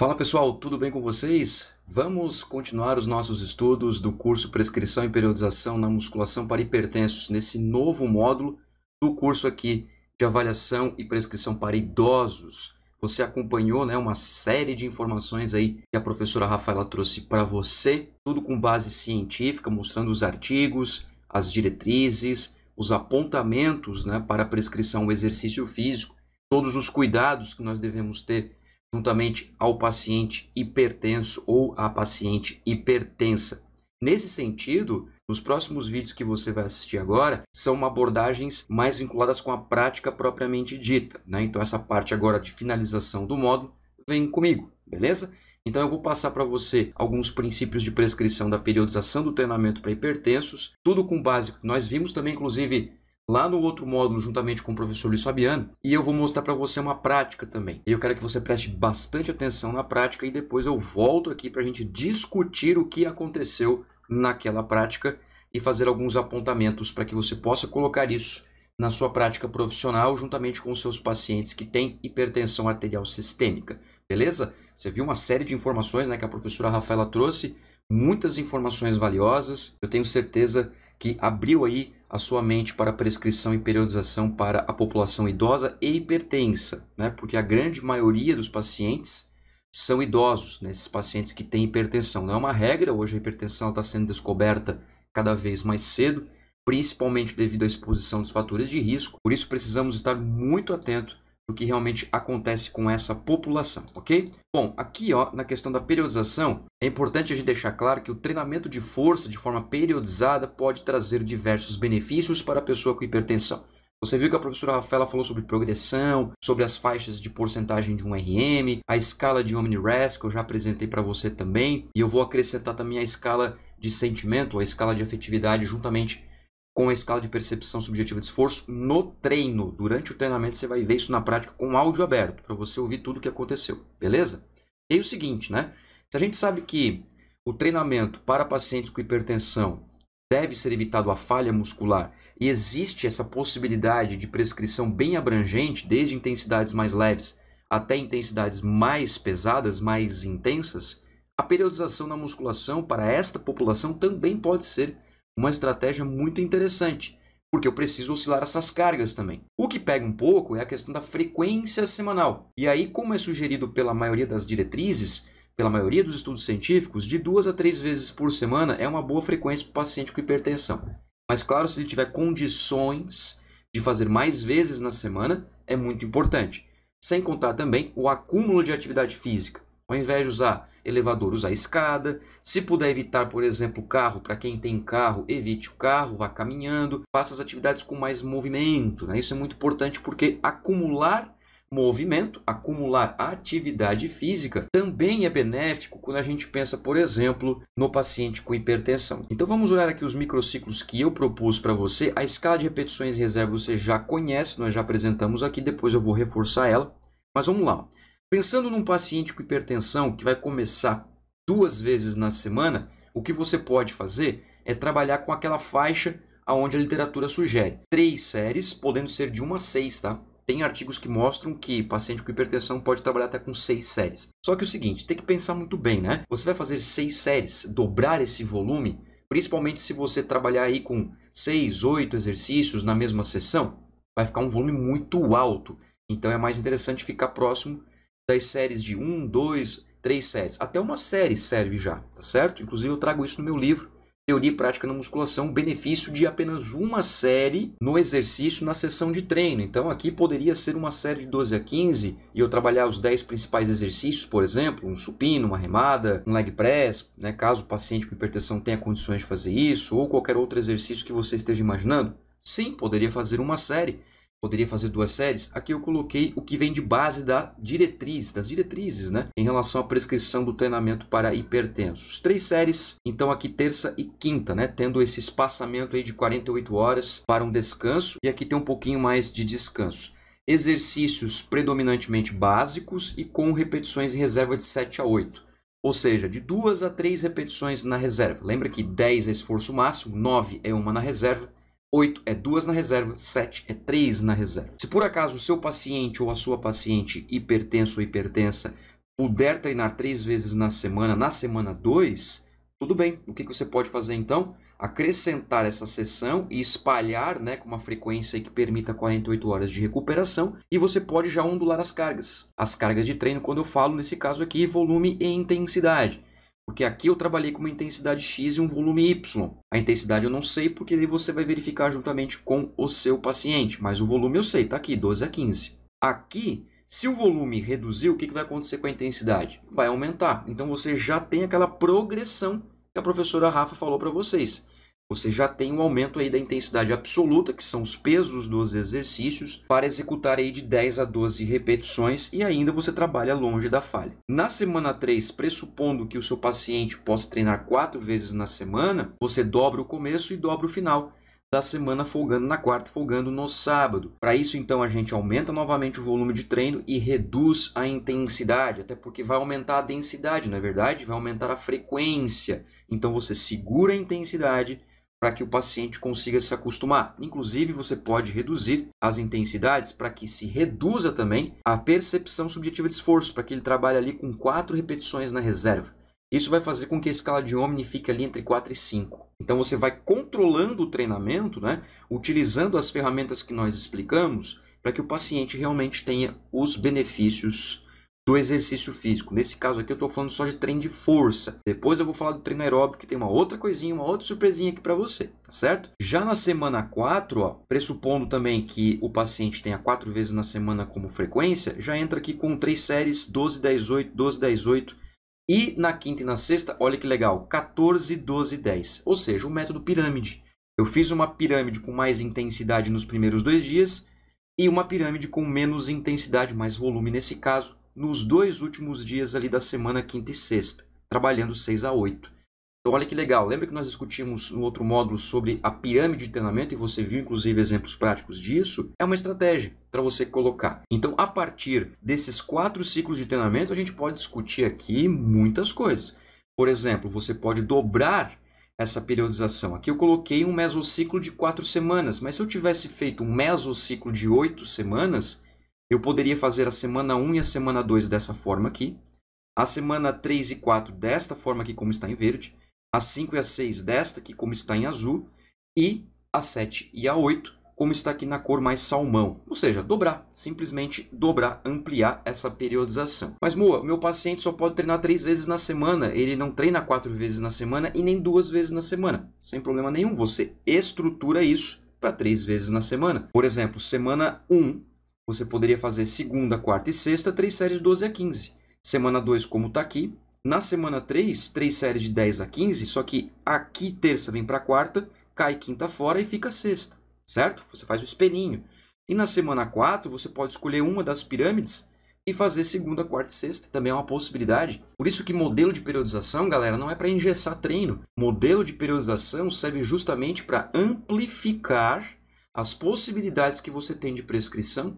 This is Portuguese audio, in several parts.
Fala pessoal, tudo bem com vocês? Vamos continuar os nossos estudos do curso Prescrição e Periodização na Musculação para Hipertensos, nesse novo módulo do curso aqui de avaliação e prescrição para idosos. Você acompanhou né, uma série de informações aí que a professora Rafaela trouxe para você, tudo com base científica, mostrando os artigos, as diretrizes, os apontamentos né, para a prescrição, o exercício físico, todos os cuidados que nós devemos ter juntamente ao paciente hipertenso ou à paciente hipertensa. Nesse sentido, nos próximos vídeos que você vai assistir agora, são abordagens mais vinculadas com a prática propriamente dita. Né? Então, essa parte agora de finalização do módulo vem comigo, beleza? Então, eu vou passar para você alguns princípios de prescrição da periodização do treinamento para hipertensos, tudo com base que nós vimos também, inclusive, lá no outro módulo, juntamente com o professor Luiz Fabiano, e eu vou mostrar para você uma prática também. Eu quero que você preste bastante atenção na prática e depois eu volto aqui para a gente discutir o que aconteceu naquela prática e fazer alguns apontamentos para que você possa colocar isso na sua prática profissional, juntamente com os seus pacientes que têm hipertensão arterial sistêmica. Beleza? Você viu uma série de informações né, que a professora Rafaela trouxe, muitas informações valiosas. Eu tenho certeza que abriu aí a sua mente para prescrição e periodização para a população idosa e hipertensa, né? porque a grande maioria dos pacientes são idosos, né? esses pacientes que têm hipertensão. Não é uma regra, hoje a hipertensão está sendo descoberta cada vez mais cedo, principalmente devido à exposição dos fatores de risco. Por isso precisamos estar muito atentos do que realmente acontece com essa população, ok? Bom, aqui ó, na questão da periodização, é importante a gente deixar claro que o treinamento de força de forma periodizada pode trazer diversos benefícios para a pessoa com hipertensão. Você viu que a professora Rafaela falou sobre progressão, sobre as faixas de porcentagem de um RM, a escala de OmniRes, que eu já apresentei para você também, e eu vou acrescentar também a escala de sentimento, a escala de afetividade, juntamente com a escala de percepção subjetiva de esforço no treino. Durante o treinamento você vai ver isso na prática com áudio aberto, para você ouvir tudo o que aconteceu, beleza? E aí o seguinte, né? Se a gente sabe que o treinamento para pacientes com hipertensão deve ser evitado a falha muscular e existe essa possibilidade de prescrição bem abrangente, desde intensidades mais leves até intensidades mais pesadas, mais intensas, a periodização na musculação para esta população também pode ser uma estratégia muito interessante, porque eu preciso oscilar essas cargas também. O que pega um pouco é a questão da frequência semanal. E aí, como é sugerido pela maioria das diretrizes, pela maioria dos estudos científicos, de duas a três vezes por semana é uma boa frequência para o paciente com hipertensão. Mas claro, se ele tiver condições de fazer mais vezes na semana, é muito importante. Sem contar também o acúmulo de atividade física. Ao invés de usar elevador, usar escada. Se puder evitar, por exemplo, carro, para quem tem carro, evite o carro, vá caminhando. Faça as atividades com mais movimento. Né? Isso é muito importante porque acumular movimento, acumular atividade física, também é benéfico quando a gente pensa, por exemplo, no paciente com hipertensão. Então vamos olhar aqui os microciclos que eu propus para você. A escala de repetições reserva você já conhece, nós já apresentamos aqui, depois eu vou reforçar ela. Mas vamos lá. Pensando num paciente com hipertensão que vai começar duas vezes na semana, o que você pode fazer é trabalhar com aquela faixa aonde a literatura sugere. Três séries, podendo ser de uma a seis, tá? Tem artigos que mostram que paciente com hipertensão pode trabalhar até com seis séries. Só que é o seguinte, tem que pensar muito bem, né? Você vai fazer seis séries, dobrar esse volume, principalmente se você trabalhar aí com seis, oito exercícios na mesma sessão, vai ficar um volume muito alto. Então é mais interessante ficar próximo das séries de 1, 2, 3 séries. Até uma série serve já, tá certo? Inclusive eu trago isso no meu livro, Teoria e Prática na Musculação, benefício de apenas uma série no exercício na sessão de treino. Então aqui poderia ser uma série de 12 a 15 e eu trabalhar os 10 principais exercícios, por exemplo, um supino, uma remada, um leg press, né, caso o paciente com hipertensão tenha condições de fazer isso, ou qualquer outro exercício que você esteja imaginando. Sim, poderia fazer uma série poderia fazer duas séries, aqui eu coloquei o que vem de base da diretriz, das diretrizes, né? Em relação à prescrição do treinamento para hipertensos. Três séries, então aqui terça e quinta, né? Tendo esse espaçamento aí de 48 horas para um descanso e aqui tem um pouquinho mais de descanso. Exercícios predominantemente básicos e com repetições em reserva de 7 a 8. Ou seja, de duas a três repetições na reserva. Lembra que 10 é esforço máximo, 9 é uma na reserva 8 é 2 na reserva, 7 é 3 na reserva. Se por acaso o seu paciente ou a sua paciente hipertenso ou hipertensa puder treinar 3 vezes na semana, na semana 2, tudo bem. O que você pode fazer então? Acrescentar essa sessão e espalhar né, com uma frequência que permita 48 horas de recuperação, e você pode já ondular as cargas. As cargas de treino, quando eu falo nesse caso aqui, volume e intensidade. Porque aqui eu trabalhei com uma intensidade X e um volume Y. A intensidade eu não sei, porque aí você vai verificar juntamente com o seu paciente. Mas o volume eu sei, está aqui, 12 a 15. Aqui, se o volume reduziu, o que vai acontecer com a intensidade? Vai aumentar. Então você já tem aquela progressão que a professora Rafa falou para vocês. Você já tem um aumento aí da intensidade absoluta, que são os pesos dos exercícios, para executar aí de 10 a 12 repetições e ainda você trabalha longe da falha. Na semana 3, pressupondo que o seu paciente possa treinar 4 vezes na semana, você dobra o começo e dobra o final da semana folgando na quarta, folgando no sábado. Para isso, então, a gente aumenta novamente o volume de treino e reduz a intensidade, até porque vai aumentar a densidade, não é verdade? Vai aumentar a frequência. Então, você segura a intensidade para que o paciente consiga se acostumar. Inclusive, você pode reduzir as intensidades para que se reduza também a percepção subjetiva de esforço, para que ele trabalhe ali com quatro repetições na reserva. Isso vai fazer com que a escala de Omni fique ali entre 4 e 5. Então você vai controlando o treinamento, né, utilizando as ferramentas que nós explicamos, para que o paciente realmente tenha os benefícios do exercício físico. Nesse caso aqui eu estou falando só de treino de força. Depois eu vou falar do treino aeróbico, que tem uma outra coisinha, uma outra surpresinha aqui para você, tá certo? Já na semana 4, ó, pressupondo também que o paciente tenha 4 vezes na semana como frequência, já entra aqui com três séries 12, 10, 8, 12, 10, 8, e na quinta e na sexta, olha que legal, 14, 12, 10. Ou seja, o método pirâmide. Eu fiz uma pirâmide com mais intensidade nos primeiros dois dias e uma pirâmide com menos intensidade, mais volume nesse caso, nos dois últimos dias ali da semana, quinta e sexta, trabalhando 6 a 8. Então olha que legal, lembra que nós discutimos no outro módulo sobre a pirâmide de treinamento e você viu inclusive exemplos práticos disso? É uma estratégia para você colocar. Então a partir desses quatro ciclos de treinamento a gente pode discutir aqui muitas coisas. Por exemplo, você pode dobrar essa periodização. Aqui eu coloquei um mesociclo de quatro semanas, mas se eu tivesse feito um mesociclo de oito semanas, eu poderia fazer a semana 1 e a semana 2 dessa forma aqui, a semana 3 e 4 desta forma aqui como está em verde, a 5 e a 6 desta aqui como está em azul e a 7 e a 8 como está aqui na cor mais salmão. Ou seja, dobrar, simplesmente dobrar, ampliar essa periodização. Mas Moa, meu paciente só pode treinar 3 vezes na semana, ele não treina 4 vezes na semana e nem 2 vezes na semana. Sem problema nenhum, você estrutura isso para 3 vezes na semana. Por exemplo, semana 1 você poderia fazer segunda, quarta e sexta, três séries de 12 a 15. Semana 2, como está aqui. Na semana 3, três séries de 10 a 15, só que aqui terça vem para quarta, cai quinta fora e fica sexta, certo? Você faz o espelhinho. E na semana 4, você pode escolher uma das pirâmides e fazer segunda, quarta e sexta, também é uma possibilidade. Por isso que modelo de periodização, galera, não é para engessar treino. Modelo de periodização serve justamente para amplificar as possibilidades que você tem de prescrição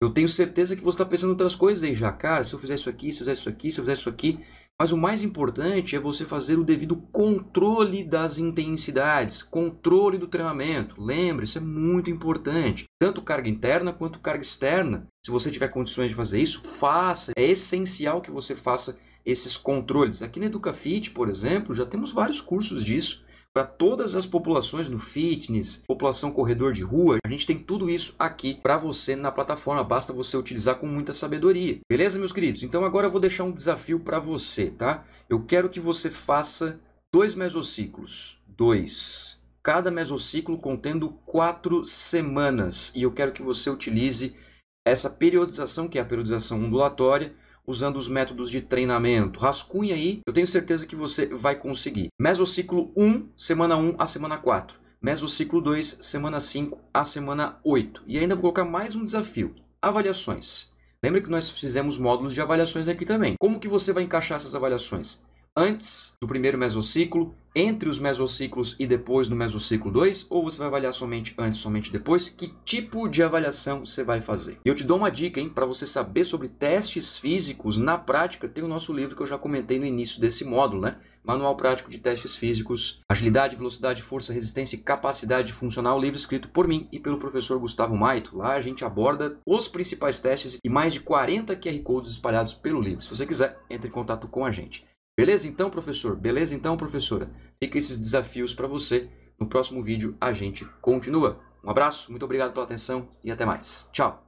eu tenho certeza que você está pensando em outras coisas aí já. Cara, se eu fizer isso aqui, se eu fizer isso aqui, se eu fizer isso aqui. Mas o mais importante é você fazer o devido controle das intensidades, controle do treinamento. Lembre, isso é muito importante. Tanto carga interna quanto carga externa. Se você tiver condições de fazer isso, faça. É essencial que você faça esses controles. Aqui na EducaFit, por exemplo, já temos vários cursos disso para todas as populações no fitness, população corredor de rua. A gente tem tudo isso aqui para você na plataforma, basta você utilizar com muita sabedoria. Beleza, meus queridos? Então agora eu vou deixar um desafio para você, tá? Eu quero que você faça dois mesociclos. Dois. Cada mesociclo contendo quatro semanas. E eu quero que você utilize essa periodização, que é a periodização ondulatória, usando os métodos de treinamento. Rascunha aí, eu tenho certeza que você vai conseguir. Mesociclo 1, semana 1 a semana 4. Mesociclo 2, semana 5 a semana 8. E ainda vou colocar mais um desafio, avaliações. Lembra que nós fizemos módulos de avaliações aqui também. Como que você vai encaixar essas avaliações? antes do primeiro mesociclo, entre os mesociclos e depois do mesociclo 2, ou você vai avaliar somente antes, somente depois? Que tipo de avaliação você vai fazer? E eu te dou uma dica, hein, para você saber sobre testes físicos na prática, tem o nosso livro que eu já comentei no início desse módulo, né? Manual Prático de Testes Físicos, Agilidade, Velocidade, Força, Resistência e Capacidade Funcional, livro escrito por mim e pelo professor Gustavo Maito. Lá a gente aborda os principais testes e mais de 40 QR Codes espalhados pelo livro. Se você quiser, entre em contato com a gente. Beleza então, professor? Beleza então, professora? Fica esses desafios para você. No próximo vídeo a gente continua. Um abraço, muito obrigado pela atenção e até mais. Tchau!